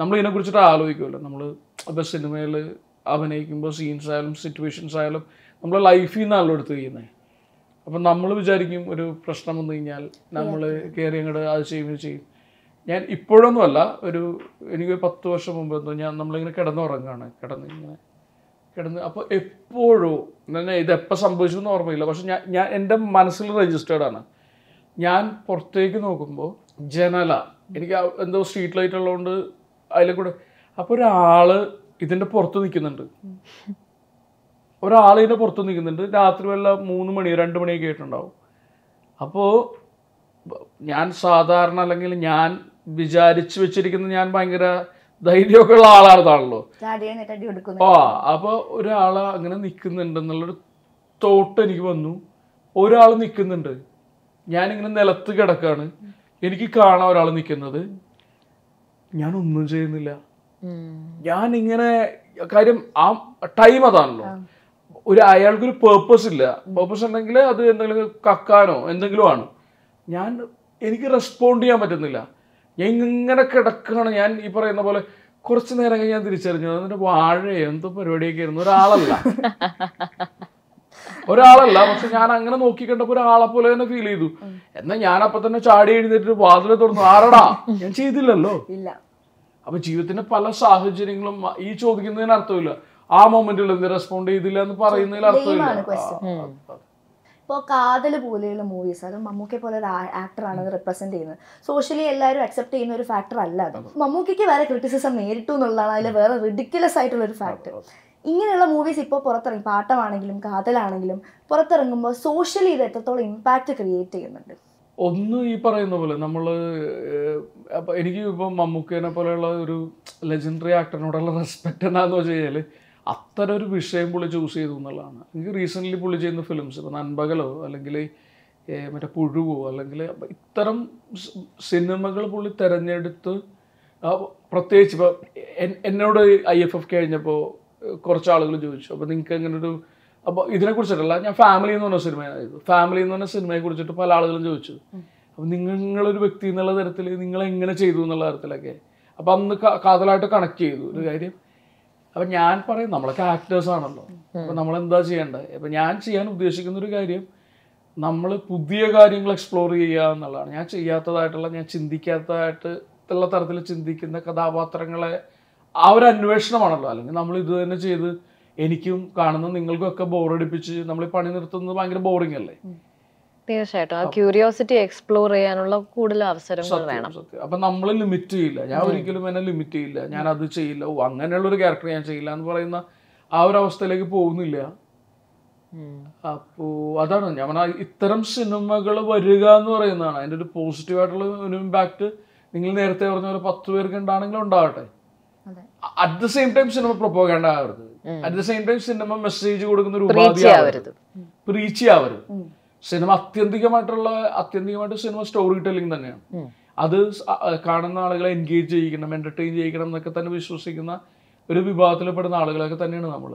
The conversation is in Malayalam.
നമ്മൾ ഇതിനെ കുറിച്ചിട്ട് ആലോചിക്കുമല്ലോ നമ്മൾ ഇപ്പോൾ സിനിമയിൽ അഭിനയിക്കുമ്പോൾ സീൻസ് ആയാലും സിറ്റുവേഷൻസ് ആയാലും നമ്മൾ ലൈഫിൽ നിന്നാണല്ലോ എടുത്ത് കഴിയുന്നത് അപ്പം നമ്മൾ വിചാരിക്കും ഒരു പ്രശ്നം വന്നു കഴിഞ്ഞാൽ നമ്മൾ കയറി അങ്ങോട്ട് അത് ചെയ്യുമ്പോൾ ചെയ്യും ഞാൻ ഇപ്പോഴൊന്നുമല്ല ഒരു എനിക്ക് പത്ത് വർഷം മുമ്പ് എന്തോ ഞാൻ നമ്മളിങ്ങനെ കിടന്നുറങ്ങാണ് കിടന്ന് ഇങ്ങനെ കിടന്ന് അപ്പോൾ എപ്പോഴും ഇതെപ്പോൾ എന്ന് ഓർമ്മയില്ല പക്ഷെ ഞാൻ ഞാൻ എൻ്റെ മനസ്സിൽ രജിസ്റ്റേർഡാണ് ആണ് ഞാൻ പുറത്തേക്ക് നോക്കുമ്പോൾ ജനല എനിക്ക് എന്തോ സ്ട്രീറ്റ് ലൈറ്റ് ഉള്ളതുകൊണ്ട് അതിലെ കൂടെ അപ്പോൾ ഒരാള് ഇതിൻ്റെ പുറത്ത് നിൽക്കുന്നുണ്ട് ഒരാൾ ഇതിൻ്റെ പുറത്ത് നിൽക്കുന്നുണ്ട് രാത്രി വല്ല മൂന്ന് മണി രണ്ട് മണിയൊക്കെ ആയിട്ടുണ്ടാവും അപ്പോൾ ഞാൻ സാധാരണ അല്ലെങ്കിൽ ഞാൻ വിചാരിച്ചു വെച്ചിരിക്കുന്ന ഞാൻ ഭയങ്കര ധൈര്യമൊക്കെ ഉള്ള ആളാണല്ലോ ആ അപ്പോൾ ഒരാൾ അങ്ങനെ നിൽക്കുന്നുണ്ടെന്നുള്ളൊരു തോട്ട് എനിക്ക് വന്നു ഒരാൾ നിൽക്കുന്നുണ്ട് ഞാനിങ്ങനെ നിലത്ത് കിടക്കാണ് എനിക്ക് കാണാം ഒരാൾ നിൽക്കുന്നത് ഞാനൊന്നും ചെയ്യുന്നില്ല ഇങ്ങനെ കാര്യം ആ ടൈം അതാണല്ലോ ഒരു അയാൾക്കൊരു പേർപ്പസ് ഇല്ല പേർപ്പസ് ഉണ്ടെങ്കിൽ അത് എന്തെങ്കിലും കക്കാനോ എന്തെങ്കിലും ആണ് ഞാൻ എനിക്ക് റെസ്പോണ്ട് ചെയ്യാൻ പറ്റുന്നില്ല ഞാൻ ഇങ്ങനെ കിടക്കുകയാണ് ഞാൻ ഈ പറയുന്ന പോലെ കുറച്ച് നേരം കഴിഞ്ഞ് ഞാൻ തിരിച്ചറിഞ്ഞു അതിൻ്റെ വാഴയോ എന്തോ പരിപാടിയൊക്കെ ആയിരുന്നു ഒരാളല്ല ഒരാളല്ല പക്ഷെ ഞാൻ അങ്ങനെ നോക്കി കണ്ടപ്പോൾ ഒരാളെ പോലെ തന്നെ ഫീൽ ചെയ്തു ഞാൻ അപ്പൊ തന്നെ ചാടി എഴുന്നേറ്റ് വാതിലെ തുറന്നു ആരടാ ഞാൻ ചെയ്തില്ലല്ലോ അപ്പൊ ജീവിതത്തിന്റെ പല സാഹചര്യങ്ങളും ഈ ചോദിക്കുന്നതിന് അർത്ഥമില്ല ആ മൊമെന്റിൽ എന്ത് റെസ്പോണ്ട് ചെയ്തില്ല എന്ന് പറയുന്നതിൽ അർത്ഥമില്ല ഇപ്പോൾ കാതൽ പോലെയുള്ള മൂവീസ് അത് മമ്മൂക്കെ പോലെ ഒരു ആക്ടറാണ് അത് റെപ്രസെന്റ് ചെയ്യുന്നത് സോഷ്യലി എല്ലാവരും അക്സെപ്റ്റ് ചെയ്യുന്ന ഒരു ഫാക്ടർ അല്ല അത് മമ്മൂക്കയ്ക്ക് വേറെ ക്രിറ്റിസിസം നേരിട്ടു എന്നുള്ളതാണ് അതിൽ വേറെ റിഡിക്കുലസ് ആയിട്ടുള്ള ഒരു ഫാക്ടർ ഇങ്ങനെയുള്ള മൂവീസ് ഇപ്പോൾ പുറത്തിറങ്ങി പാട്ടമാണെങ്കിലും കാതലാണെങ്കിലും പുറത്തിറങ്ങുമ്പോൾ സോഷ്യലി ഇത് എത്രത്തോളം ഇമ്പാക്റ്റ് ക്രിയേറ്റ് ചെയ്യുന്നുണ്ട് ഒന്ന് ഈ പറയുന്ന പോലെ നമ്മൾ എനിക്ക് ഇപ്പോൾ മമ്മൂക്കേനെ പോലെയുള്ള ഒരു ലെജൻഡറി ആക്ടറിനോടുള്ള റെസ്പെക്റ്റ് എന്താണെന്ന് വെച്ച് കഴിഞ്ഞാൽ അത്തരം ഒരു വിഷയം പുള്ളി ചൂസ് ചെയ്തു എന്നുള്ളതാണ് എനിക്ക് റീസെൻ്റ്ലി പുള്ളി ചെയ്യുന്ന ഫിലിംസ് ഇപ്പോൾ നൻപകലോ അല്ലെങ്കിൽ മറ്റേ പുഴുവോ അല്ലെങ്കിൽ ഇത്തരം സിനിമകൾ പുള്ളി തിരഞ്ഞെടുത്ത് പ്രത്യേകിച്ച് ഇപ്പോൾ എന്നോട് ഐ എഫ് എഫ് കഴിഞ്ഞപ്പോൾ കുറച്ച് ആളുകൾ ചോദിച്ചു അപ്പോൾ നിങ്ങൾക്ക് അങ്ങനെ ഒരു അപ്പോൾ കുറിച്ചിട്ടല്ല ഞാൻ ഫാമിലി എന്ന് പറഞ്ഞ സിനിമ ഫാമിലി എന്ന് പറഞ്ഞ സിനിമയെ കുറിച്ചിട്ട് പല ആളുകളും ചോദിച്ചു അപ്പോൾ നിങ്ങളൊരു വ്യക്തി എന്നുള്ള തരത്തിൽ നിങ്ങൾ എങ്ങനെ ചെയ്തു എന്നുള്ള തരത്തിലൊക്കെ അപ്പോൾ അന്ന് കാതലായിട്ട് കണക്ട് ചെയ്തു ഒരു കാര്യം അപ്പം ഞാൻ പറയും നമ്മളൊക്കെ ആക്ടേഴ്സ് ആണല്ലോ അപ്പം നമ്മൾ എന്താ ചെയ്യേണ്ടത് അപ്പം ഞാൻ ചെയ്യാൻ ഉദ്ദേശിക്കുന്ന ഒരു കാര്യം നമ്മൾ പുതിയ കാര്യങ്ങൾ എക്സ്പ്ലോർ ചെയ്യുക എന്നുള്ളതാണ് ഞാൻ ചെയ്യാത്തതായിട്ടുള്ള ഞാൻ ചിന്തിക്കാത്തതായിട്ട് ഉള്ള തരത്തിൽ ചിന്തിക്കുന്ന കഥാപാത്രങ്ങളെ ആ ഒരു അന്വേഷണമാണല്ലോ അല്ലെങ്കിൽ നമ്മൾ ഇത് തന്നെ ചെയ്ത് എനിക്കും കാണുന്ന നിങ്ങൾക്കും ഒക്കെ ബോറടിപ്പിച്ച് നമ്മൾ പണി നിർത്തുന്നത് ഭയങ്കര ബോറിംഗ് അല്ലേ തീർച്ചയായിട്ടും ആ ക്യൂരിയോസിറ്റി എക്സ്പ്ലോർ ചെയ്യാനുള്ള കൂടുതൽ അവസരങ്ങൾ വേണം അപ്പൊ നമ്മൾ ലിമിറ്റ് ചെയ്യില്ല ഞാൻ ഒരിക്കലും എന്നെ ലിമിറ്റ് ചെയ്യില്ല ഞാൻ അത് ചെയ്യില്ല ഓ അങ്ങനെയുള്ള ഒരു ക്യാരക്ടർ ഞാൻ ചെയ്യില്ല എന്ന് പറയുന്ന ആ ഒരു അവസ്ഥയിലേക്ക് പോകുന്നില്ല അപ്പോ അതാണ് ഞാൻ പറഞ്ഞ ഇത്തരം സിനിമകൾ വരിക എന്ന് പറയുന്നതാണ് അതിന്റെ ഒരു പോസിറ്റീവ് ആയിട്ടുള്ള ഒരു ഇമ്പാക്ട് നിങ്ങൾ നേരത്തെ പറഞ്ഞ ഒരു പത്ത് പേർക്ക് ഉണ്ടാണെങ്കിൽ ഉണ്ടാവട്ടെ അറ്റ് ദ സെയിം ടൈം സിനിമ പ്രൊപ്പോകേണ്ട ആവരുത് അറ്റ് ദ സെയിം ടൈം സിനിമ മെസ്സേജ് കൊടുക്കുന്ന ഒരു ഉപാധിയാവരുത് ആവരുത് പ്രീച്ച് സിനിമ അത്യന്തികമായിട്ടുള്ള അത്യന്തികമായിട്ട് സിനിമ സ്റ്റോറി ടെല്ലിംഗ് തന്നെയാണ് അത് കാണുന്ന ആളുകളെ എൻഗേജ് ചെയ്യിക്കണം എന്റർടൈൻ ചെയ്യിക്കണം എന്നൊക്കെ തന്നെ വിശ്വസിക്കുന്ന ഒരു വിഭാഗത്തിൽപ്പെടുന്ന ആളുകളൊക്കെ തന്നെയാണ് നമ്മൾ